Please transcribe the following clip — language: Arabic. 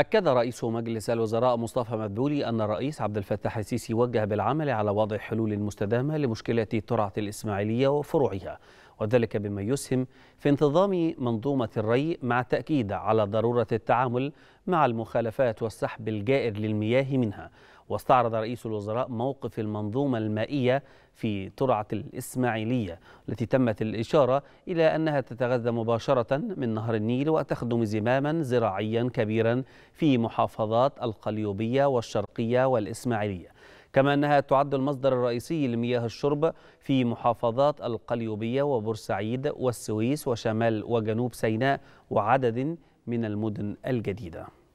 أكد رئيس مجلس الوزراء مصطفى مدبولي أن الرئيس عبد الفتاح السيسي وجه بالعمل على وضع حلول مستدامة لمشكلة ترعة الإسماعيلية وفروعها وذلك بما يسهم في انتظام منظومة الري مع تأكيد على ضرورة التعامل مع المخالفات والسحب الجائر للمياه منها واستعرض رئيس الوزراء موقف المنظومة المائية في ترعة الإسماعيلية التي تمت الإشارة إلى أنها تتغذى مباشرة من نهر النيل وتخدم زماما زراعيا كبيرا في محافظات القليوبية والشرقية والإسماعيلية كما أنها تعد المصدر الرئيسي لمياه الشرب في محافظات القليوبية وبورسعيد والسويس وشمال وجنوب سيناء وعدد من المدن الجديده